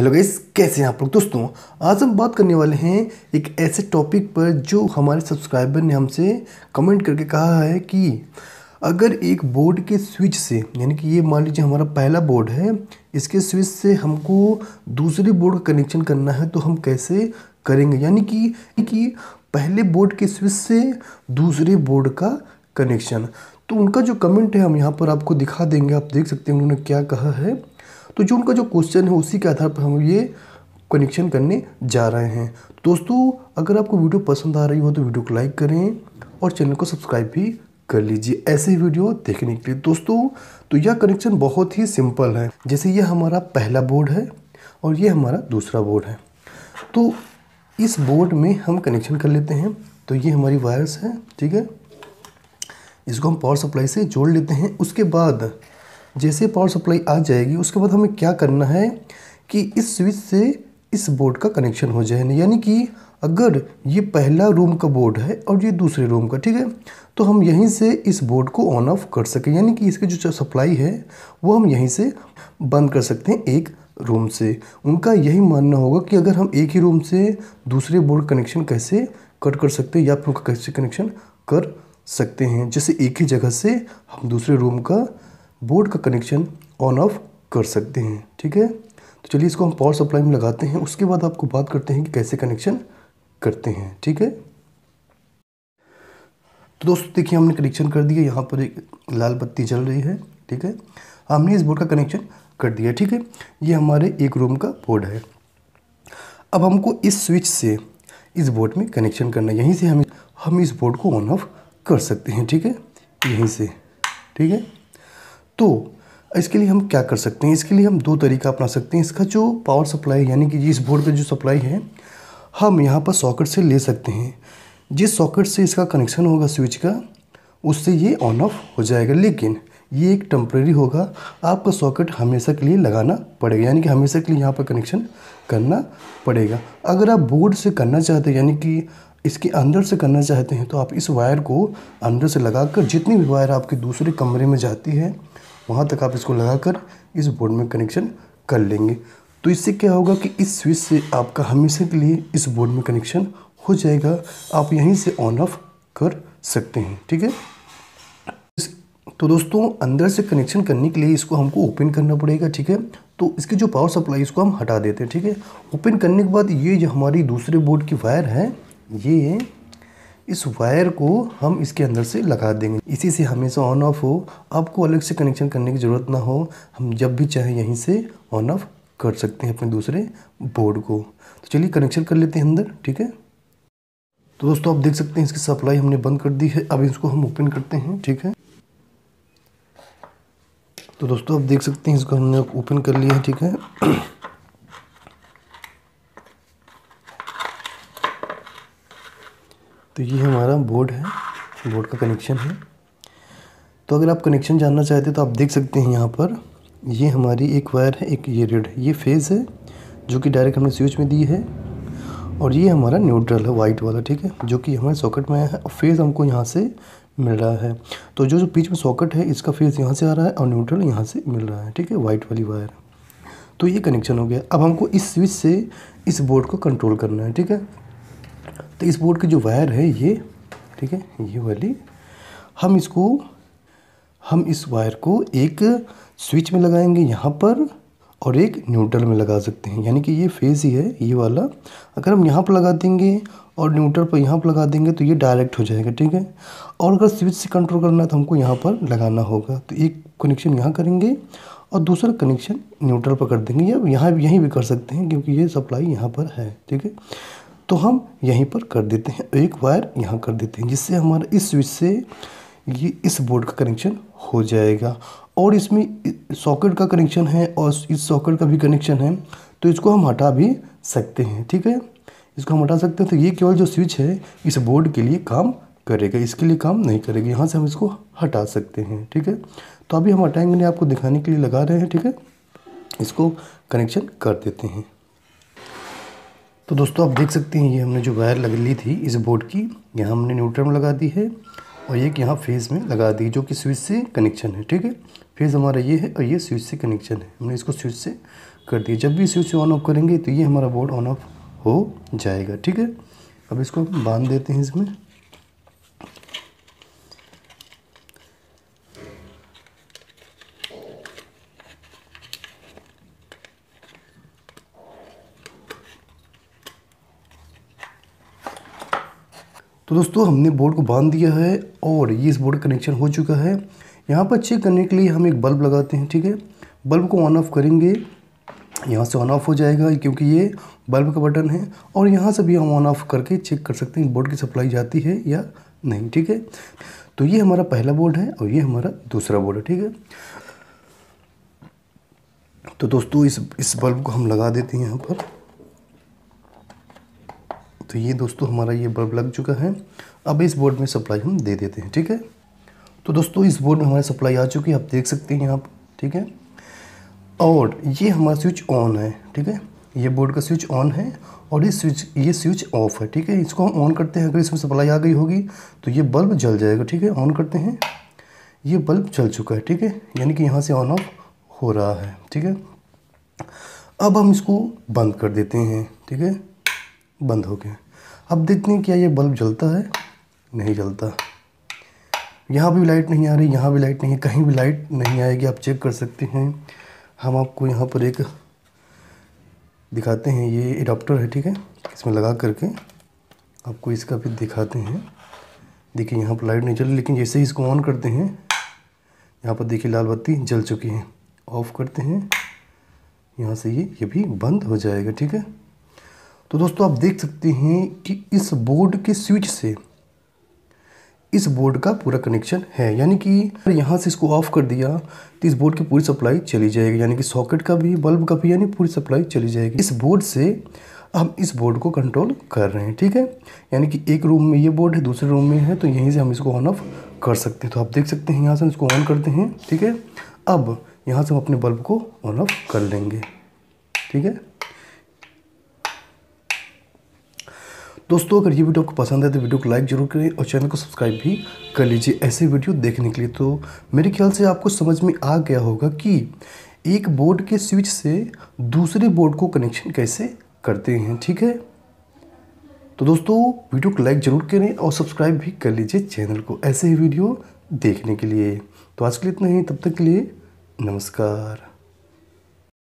hello guys कैसे हैं आप लोग दोस्तों आज हम बात करने वाले हैं एक ऐसे टॉपिक पर जो हमारे सब्सक्राइबर ने हमसे कमेंट करके कहा है कि अगर एक बोर्ड के स्विच से यानी कि ये मान लीजिए हमारा पहला बोर्ड है इसके स्विच से हमको दूसरे बोर्ड का कनेक्शन करना है तो हम कैसे करेंगे यानी कि कि पहले बोर्ड के स्विच से दूसरे बोर्ड का कनेक्शन तो उनका जो कमेंट है हम यहाँ पर आपको दिखा देंगे आप देख सकते हैं उन्होंने क्या कहा है तो जो उनका जो क्वेश्चन है उसी के आधार पर हम ये कनेक्शन करने जा रहे हैं दोस्तों अगर आपको वीडियो पसंद आ रही हो तो वीडियो को लाइक करें और चैनल को सब्सक्राइब भी कर लीजिए ऐसे वीडियो देखने के लिए दोस्तों तो यह कनेक्शन बहुत ही सिंपल है जैसे यह हमारा पहला बोर्ड है और यह हमारा दूसरा बोर्ड है तो इस बोर्ड में हम कनेक्शन कर लेते हैं तो ये हमारी वायर्स है ठीक है इसको हम पावर सप्लाई से जोड़ लेते हैं उसके बाद जैसे पावर सप्लाई आ जाएगी उसके बाद हमें क्या करना है कि इस स्विच से इस बोर्ड का कनेक्शन हो जाए यानी कि अगर ये पहला रूम का बोर्ड है और ये दूसरे रूम का ठीक है तो हम यहीं से इस बोर्ड को ऑन ऑफ कर सकें यानी कि इसकी जो सप्लाई है वो हम यहीं से बंद कर सकते हैं एक रूम से उनका यही मानना होगा कि अगर हम एक ही रूम से दूसरे बोर्ड कनेक्शन कैसे कट कर सकते हैं या फिर कैसे कनेक्शन कर सकते हैं जैसे एक ही जगह से हम दूसरे रूम का बोर्ड का कनेक्शन ऑन ऑफ कर सकते हैं ठीक है तो चलिए इसको हम पावर सप्लाई में लगाते हैं उसके बाद आपको बात करते हैं कि कैसे कनेक्शन करते हैं ठीक है तो दोस्तों देखिए हमने कनेक्शन कर दिया यहाँ पर एक लाल बत्ती जल रही है ठीक है हमने इस बोर्ड का कनेक्शन कर दिया ठीक है ये हमारे एक रूम का बोर्ड है अब हमको इस स्विच से इस बोर्ड में कनेक्शन करना यहीं से हम हम इस बोर्ड को ऑन ऑफ कर सकते हैं ठीक है यहीं से ठीक है तो इसके लिए हम क्या कर सकते हैं इसके लिए हम दो तरीका अपना सकते हैं इसका जो पावर सप्लाई यानी कि इस बोर्ड पर जो सप्लाई है हम यहाँ पर सॉकेट से ले सकते हैं जिस सॉकेट से इसका कनेक्शन होगा स्विच का उससे ये ऑन ऑफ हो जाएगा लेकिन ये एक टम्प्रेरी होगा आपका सॉकेट हमेशा के लिए लगाना पड़ेगा यानी कि हमेशा के लिए यहाँ पर कनेक्शन करना पड़ेगा अगर आप बोर्ड से करना चाहते हैं यानी कि इसके अंदर से करना चाहते हैं तो आप इस वायर को अंदर से लगाकर जितनी भी वायर आपके दूसरे कमरे में जाती है वहाँ तक आप इसको लगाकर इस बोर्ड में कनेक्शन कर लेंगे तो इससे क्या होगा कि इस स्विच से आपका हमेशा के लिए इस बोर्ड में कनेक्शन हो जाएगा आप यहीं से ऑन ऑफ कर सकते हैं ठीक है तो दोस्तों अंदर से कनेक्शन करने के लिए इसको हमको ओपन करना पड़ेगा ठीक है तो इसकी जो पावर सप्लाई इसको हम हटा देते हैं ठीक है ओपन करने के बाद ये जो हमारी दूसरे बोर्ड की वायर है ये इस वायर को हम इसके अंदर से लगा देंगे इसी से हमेशा ऑन ऑफ हो आपको अलग से कनेक्शन करने की ज़रूरत ना हो हम जब भी चाहें यहीं से ऑन ऑफ कर सकते हैं अपने दूसरे बोर्ड को तो चलिए कनेक्शन कर लेते हैं अंदर ठीक है तो दोस्तों आप देख सकते हैं इसकी सप्लाई हमने बंद कर दी है अब इसको हम ओपन करते हैं ठीक है तो दोस्तों आप देख सकते हैं इसको हमने ओपन कर लिया है ठीक है तो ये हमारा बोर्ड है बोर्ड का कनेक्शन है तो अगर आप कनेक्शन जानना चाहते तो आप देख सकते हैं यहाँ पर ये हमारी एक वायर है एक ये रेड ये फेज़ है जो कि डायरेक्ट हमने स्विच में दी है और ये हमारा न्यूट्रल है वाइट वाला ठीक है जो कि हमारे सॉकेट में आया है और फेज़ हमको यहाँ से मिल रहा है तो जो जो बीच में सॉकेट है इसका फेज़ यहाँ से आ रहा है और न्यूट्रल यहाँ से मिल रहा है ठीक है वाइट वाली वायर तो ये कनेक्शन हो गया अब हमको इस स्विच से इस बोर्ड को कंट्रोल करना है ठीक है तो इस बोर्ड की जो वायर है ये ठीक है ये वाली हम इसको हम इस वायर को एक स्विच में लगाएंगे यहाँ पर और एक न्यूट्रल में लगा सकते हैं यानी कि ये फेज़ ही है ये वाला अगर हम यहाँ पर लगा देंगे और न्यूट्रल पर यहाँ पर लगा देंगे तो ये डायरेक्ट हो जाएगा ठीक है और अगर स्विच से कंट्रोल करना है तो हमको यहाँ पर लगाना होगा तो एक कनेक्शन यहाँ करेंगे और दूसरा कनेक्शन न्यूट्रल पर कर देंगे या यहाँ यहीं भी कर सकते हैं क्योंकि ये सप्लाई यहाँ पर है ठीक है तो हम यहीं पर कर देते हैं एक वायर यहाँ कर देते हैं जिससे हमारा इस स्विच से ये इस बोर्ड का कनेक्शन हो जाएगा और इसमें सॉकेट का कनेक्शन है और इस सॉकेट का भी कनेक्शन है तो इसको हम हटा भी सकते हैं ठीक है इसको हम हटा सकते हैं तो ये केवल जो स्विच है इस बोर्ड के लिए काम करेगा इसके लिए काम नहीं करेगा यहाँ से हम इसको हटा सकते हैं ठीक है तो अभी हम हटाएंगे नहीं आपको दिखाने के लिए लगा रहे हैं ठीक है इसको कनेक्शन कर देते हैं तो दोस्तों आप देख सकते हैं ये हमने जो वायर लग ली थी इस बोर्ड की यहाँ हमने न्यूट्रम लगा दी है और एक यहाँ फेज़ में लगा दी जो कि स्विच से कनेक्शन है ठीक है फेज़ हमारा ये है और ये स्विच से कनेक्शन है हमने इसको स्विच से कर दिया जब भी स्विच ऑन ऑफ करेंगे तो ये हमारा बोर्ड ऑन ऑफ हो जाएगा ठीक है अब इसको बांध देते हैं इसमें तो दोस्तों हमने बोर्ड को बांध दिया है और ये इस बोर्ड का कनेक्शन हो चुका है यहाँ पर चेक करने के लिए हम एक बल्ब लगाते हैं ठीक है बल्ब को ऑन ऑफ करेंगे यहाँ से ऑन ऑफ हो जाएगा क्योंकि ये बल्ब का बटन है और यहाँ से भी हम ऑन ऑफ करके चेक कर सकते हैं बोर्ड की सप्लाई जाती है या नहीं ठीक है तो ये हमारा पहला बोर्ड है और ये हमारा दूसरा बोर्ड है ठीक है तो दोस्तों इस इस बल्ब को हम लगा देते हैं यहाँ पर तो ये दोस्तों हमारा ये बल्ब लग चुका है अब इस बोर्ड में सप्लाई हम दे देते हैं ठीक है तो दोस्तों इस बोर्ड में हमारी सप्लाई आ चुकी है आप देख सकते हैं यहाँ पर ठीक है और ये हमारा स्विच ऑन है ठीक है ये बोर्ड का स्विच ऑन है और ये स्विच ये स्विच ऑफ है ठीक है इसको हम ऑन करते हैं अगर इसमें सप्लाई आ गई होगी तो ये बल्ब जल जाएगा ठीक है ऑन करते हैं ये बल्ब जल चुका है ठीक है यानी कि यहाँ से ऑन ऑफ हो रहा है ठीक है अब हम इसको बंद कर देते हैं ठीक है बंद हो गए अब देखते हैं क्या ये बल्ब जलता है नहीं जलता यहाँ भी लाइट नहीं आ रही यहाँ भी लाइट नहीं कहीं भी लाइट नहीं आएगी आप चेक कर सकते हैं हम आपको यहाँ पर एक दिखाते हैं ये एडाप्टर है ठीक है इसमें लगा करके आपको इसका भी दिखाते हैं देखिए यहाँ पर लाइट नहीं चल रही लेकिन जैसे ही इसको ऑन करते हैं यहाँ पर देखिए लाल बत्ती जल चुकी है ऑफ़ करते हैं यहाँ से ये ये भी बंद हो जाएगा ठीक है तो दोस्तों आप देख सकते हैं कि इस बोर्ड के स्विच से इस बोर्ड का पूरा कनेक्शन है यानी कि यहाँ से इसको ऑफ कर दिया तो इस बोर्ड की पूरी सप्लाई चली जाएगी यानी कि सॉकेट का भी बल्ब का भी यानी पूरी सप्लाई चली जाएगी इस बोर्ड से हम इस बोर्ड को कंट्रोल कर रहे हैं ठीक है यानी कि एक रूम में ये बोर्ड है दूसरे रूम में है तो यहीं से हम इसको ऑन ऑफ कर सकते हैं तो आप देख सकते हैं यहाँ से इसको ऑन करते हैं ठीक है अब यहाँ से हम अपने बल्ब को ऑन ऑफ कर लेंगे ठीक है दोस्तों अगर ये वीडियो आपको पसंद है तो वीडियो को लाइक जरूर करें और चैनल को सब्सक्राइब भी कर लीजिए ऐसे वीडियो देखने के लिए तो मेरे ख्याल से आपको समझ में आ गया होगा कि एक बोर्ड के स्विच से दूसरे बोर्ड को कनेक्शन कैसे करते हैं ठीक है तो दोस्तों वीडियो को लाइक ज़रूर करें और सब्सक्राइब भी कर लीजिए चैनल को ऐसे ही वीडियो देखने के लिए तो आज के लिए इतना ही तब तक के लिए नमस्कार